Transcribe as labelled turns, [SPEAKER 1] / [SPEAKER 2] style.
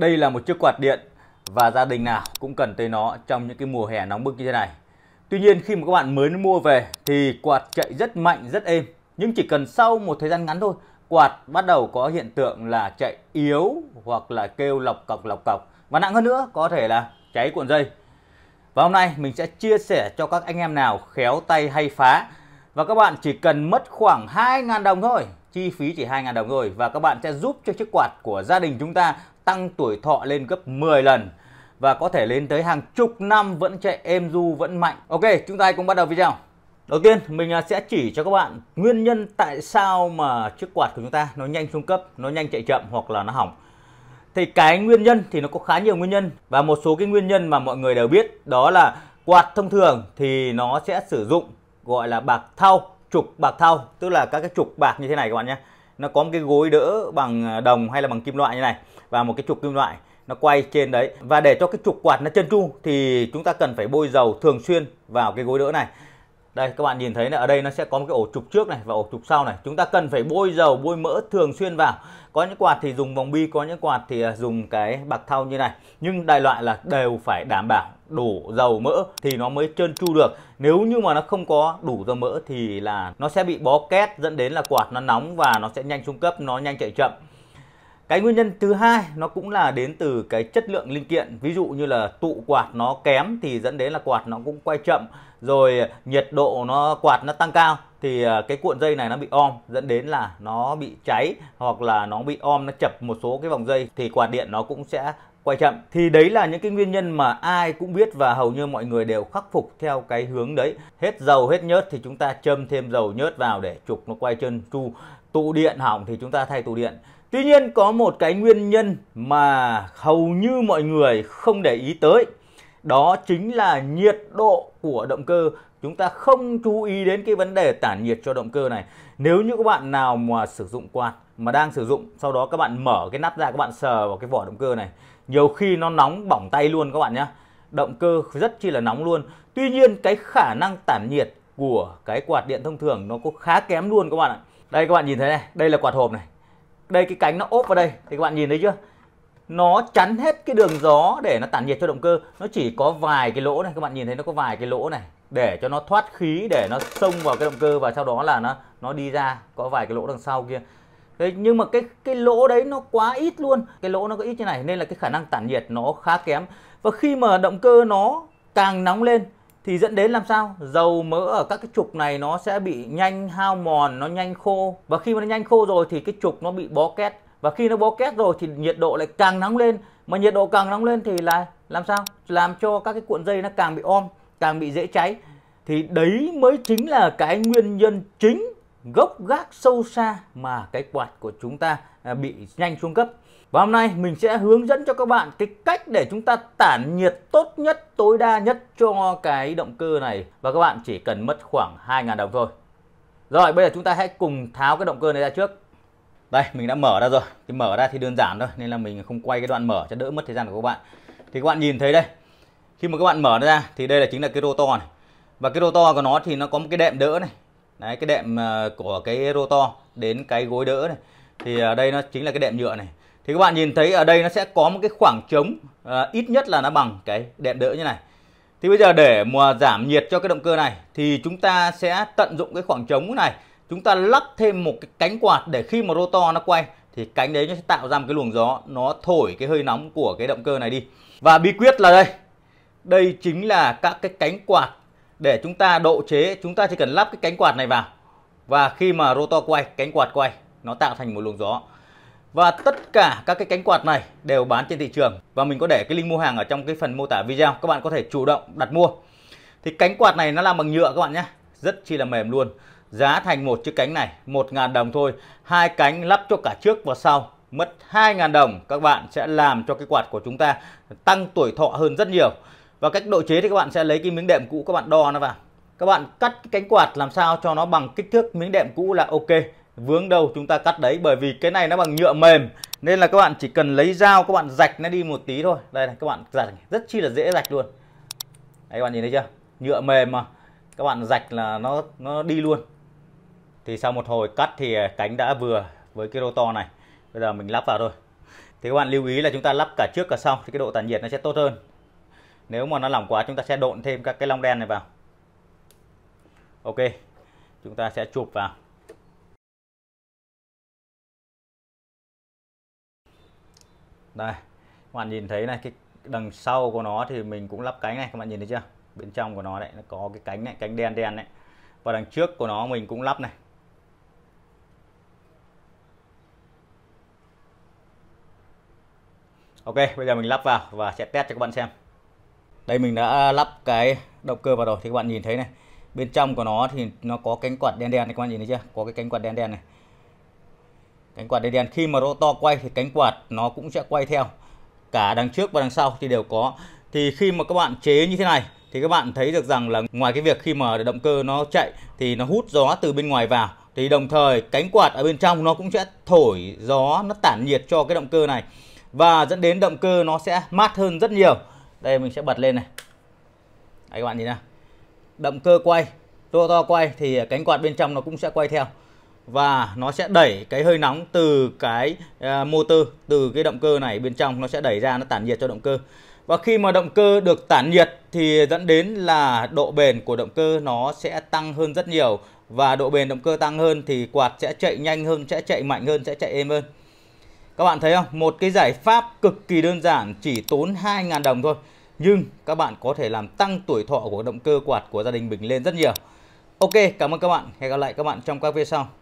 [SPEAKER 1] Đây là một chiếc quạt điện và gia đình nào cũng cần tới nó trong những cái mùa hè nóng bức như thế này. Tuy nhiên khi mà các bạn mới mua về thì quạt chạy rất mạnh, rất êm. Nhưng chỉ cần sau một thời gian ngắn thôi, quạt bắt đầu có hiện tượng là chạy yếu hoặc là kêu lọc cọc lọc cọc. Và nặng hơn nữa có thể là cháy cuộn dây. Và hôm nay mình sẽ chia sẻ cho các anh em nào khéo tay hay phá. Và các bạn chỉ cần mất khoảng 2.000 đồng thôi chi phí chỉ 2.000 đồng rồi và các bạn sẽ giúp cho chiếc quạt của gia đình chúng ta tăng tuổi thọ lên gấp 10 lần và có thể lên tới hàng chục năm vẫn chạy êm du vẫn mạnh. Ok, chúng ta cùng bắt đầu video. Đầu tiên mình à, sẽ chỉ cho các bạn nguyên nhân tại sao mà chiếc quạt của chúng ta nó nhanh xuống cấp, nó nhanh chạy chậm hoặc là nó hỏng. Thì cái nguyên nhân thì nó có khá nhiều nguyên nhân và một số cái nguyên nhân mà mọi người đều biết đó là quạt thông thường thì nó sẽ sử dụng gọi là bạc thau, trục bạc thau, tức là các cái trục bạc như thế này các bạn nhé nó có một cái gối đỡ bằng à, đồng hay là bằng kim loại như này và một cái trục kim loại nó quay trên đấy và để cho cái trục quạt nó chân tru thì chúng ta cần phải bôi dầu thường xuyên vào cái gối đỡ này đây các bạn nhìn thấy là ở đây nó sẽ có một cái ổ trục trước này và ổ trục sau này. Chúng ta cần phải bôi dầu, bôi mỡ thường xuyên vào. Có những quạt thì dùng vòng bi, có những quạt thì à, dùng cái bạc thau như này. Nhưng đại loại là đều phải đảm bảo đủ dầu mỡ thì nó mới trơn tru được. Nếu như mà nó không có đủ dầu mỡ thì là nó sẽ bị bó két dẫn đến là quạt nó nóng và nó sẽ nhanh trung cấp, nó nhanh chạy chậm cái nguyên nhân thứ hai nó cũng là đến từ cái chất lượng linh kiện ví dụ như là tụ quạt nó kém thì dẫn đến là quạt nó cũng quay chậm rồi nhiệt độ nó quạt nó tăng cao thì à, cái cuộn dây này nó bị om dẫn đến là nó bị cháy hoặc là nó bị om nó chập một số cái vòng dây thì quạt điện nó cũng sẽ quay chậm thì đấy là những cái nguyên nhân mà ai cũng biết và hầu như mọi người đều khắc phục theo cái hướng đấy hết dầu hết nhớt thì chúng ta châm thêm dầu nhớt vào để trục nó quay chân chu tụ điện hỏng thì chúng ta thay tụ điện Tuy nhiên có một cái nguyên nhân mà hầu như mọi người không để ý tới đó chính là nhiệt độ của động cơ chúng ta không chú ý đến cái vấn đề tản nhiệt cho động cơ này nếu như các bạn nào mà sử dụng quạt mà đang sử dụng sau đó các bạn mở cái nắp ra các bạn sờ vào cái vỏ động cơ này nhiều khi nó nóng bỏng tay luôn các bạn nhé động cơ rất chi là nóng luôn tuy nhiên cái khả năng tản nhiệt của cái quạt điện thông thường nó cũng khá kém luôn các bạn ạ đây các bạn nhìn thấy này đây là quạt hộp này đây cái cánh nó ốp vào đây thì các bạn nhìn thấy chưa nó chắn hết cái đường gió để nó tản nhiệt cho động cơ nó chỉ có vài cái lỗ này các bạn nhìn thấy nó có vài cái lỗ này để cho nó thoát khí để nó xông vào cái động cơ và sau đó là nó nó đi ra có vài cái lỗ đằng sau kia Thế nhưng mà cái cái lỗ đấy nó quá ít luôn cái lỗ nó có ít như này nên là cái khả năng tản nhiệt nó khá kém và khi mà động cơ nó càng nóng lên thì dẫn đến làm sao dầu mỡ ở các cái trục này nó sẽ bị nhanh hao mòn nó nhanh khô và khi mà nó nhanh khô rồi thì cái trục nó bị bó két và khi nó bó két rồi thì nhiệt độ lại càng nóng lên mà nhiệt độ càng nóng lên thì là làm sao làm cho các cái cuộn dây nó càng bị om càng bị dễ cháy thì đấy mới chính là cái nguyên nhân chính gốc gác sâu xa mà cái quạt của chúng ta à, bị nhanh xuống cấp và hôm nay mình sẽ hướng dẫn cho các bạn cái cách để chúng ta tản nhiệt tốt nhất, tối đa nhất cho cái động cơ này và các bạn chỉ cần mất khoảng 2.000 đồng thôi. Rồi bây giờ chúng ta hãy cùng tháo cái động cơ này ra trước. Đây mình đã mở ra rồi, cái mở ra thì đơn giản thôi nên là mình không quay cái đoạn mở cho đỡ mất thời gian của các bạn. Thì các bạn nhìn thấy đây, khi mà các bạn mở ra thì đây là chính là cái rotor này. Và cái rotor của nó thì nó có một cái đệm đỡ này. Đấy cái đệm ờ, của cái rotor đến cái gối đỡ này. Thì ở ờ, đây nó chính là cái đệm nhựa này thì các bạn nhìn thấy ở đây nó sẽ có một cái khoảng trống à, ít nhất là nó bằng cái đệm đỡ như này thì bây giờ để mà giảm nhiệt cho cái động cơ này thì chúng ta sẽ tận dụng cái khoảng trống này chúng ta lắp thêm một cái cánh quạt để khi mà rotor nó quay thì cánh đấy nó sẽ tạo ra một cái luồng gió nó thổi cái hơi nóng của cái động cơ này đi và bí quyết là đây đây chính là các cái cánh quạt để chúng ta độ chế chúng ta chỉ cần lắp cái cánh quạt này vào và khi mà rotor quay cánh quạt quay nó tạo thành một luồng gió và tất cả các cái cánh quạt này đều bán trên thị trường và mình có để cái link mua hàng ở trong cái phần mô tả video, các bạn có thể chủ động đặt mua. Thì cánh quạt này nó làm bằng nhựa các bạn nhé, rất chi là mềm luôn. Giá thành một chiếc cánh này 1.000 đồng thôi, hai cánh lắp cho cả trước và sau mất 2.000 đồng các bạn sẽ làm cho cái quạt của chúng ta tăng tuổi thọ hơn rất nhiều. Và cách độ chế thì các bạn sẽ lấy cái miếng đệm cũ các bạn đo nó vào. Các bạn cắt cái cánh quạt làm sao cho nó bằng kích thước miếng đệm cũ là ok vướng đâu chúng ta cắt đấy bởi vì cái này nó bằng nhựa mềm nên là các bạn chỉ cần lấy dao các bạn rạch nó đi một tí thôi đây này các bạn rạch rất chi là dễ rạch luôn đấy các bạn nhìn thấy chưa nhựa mềm mà các bạn rạch là nó nó đi luôn thì sau một hồi cắt thì à, cánh đã vừa với cái rotor này bây giờ mình lắp vào thôi thì các bạn lưu ý là chúng ta lắp cả trước cả sau thì cái độ tản nhiệt nó sẽ tốt hơn nếu mà nó lỏng quá chúng ta sẽ độn thêm các cái long đen này vào ok chúng ta sẽ chụp vào đây các bạn nhìn thấy này cái đằng sau của nó thì mình cũng lắp cánh này các bạn nhìn thấy chưa bên trong của nó đấy nó có cái cánh này cánh đen đen đấy và đằng trước của nó mình cũng lắp này Ok bây giờ mình lắp vào và sẽ test cho các bạn xem đây mình đã lắp cái động cơ vào rồi thì các bạn nhìn thấy này bên trong của nó thì nó có cánh quạt đen đen này các bạn nhìn thấy chưa có cái cánh quạt đen đen này cánh quạt đèn khi mà rotor quay thì cánh quạt nó cũng sẽ quay theo cả đằng trước và đằng sau thì đều có thì khi mà các bạn chế như thế này thì các bạn thấy được rằng là ngoài cái việc khi mà động cơ nó chạy thì nó hút gió từ bên ngoài vào thì đồng thời cánh quạt ở bên trong nó cũng sẽ thổi gió nó tản nhiệt cho cái động cơ này và dẫn đến động cơ nó sẽ mát hơn rất nhiều đây mình sẽ bật lên này Đấy các bạn nhìn nào Động cơ quay Rotor quay thì cánh quạt bên trong nó cũng sẽ quay theo và nó sẽ đẩy cái hơi nóng từ cái ờ, motor từ cái động cơ này bên trong nó sẽ đẩy ra nó tản nhiệt cho động cơ và khi mà động cơ được tản nhiệt thì dẫn đến là độ bền của động cơ nó sẽ tăng hơn rất nhiều và độ bền động cơ tăng hơn thì quạt sẽ chạy nhanh hơn sẽ chạy mạnh hơn sẽ chạy êm hơn các bạn thấy không một cái giải pháp cực kỳ đơn giản chỉ tốn 2.000 đồng thôi nhưng các bạn có thể làm tăng tuổi thọ của động cơ quạt của gia đình mình lên rất nhiều Ok, cảm ơn các bạn. Hẹn gặp lại các bạn trong các video sau.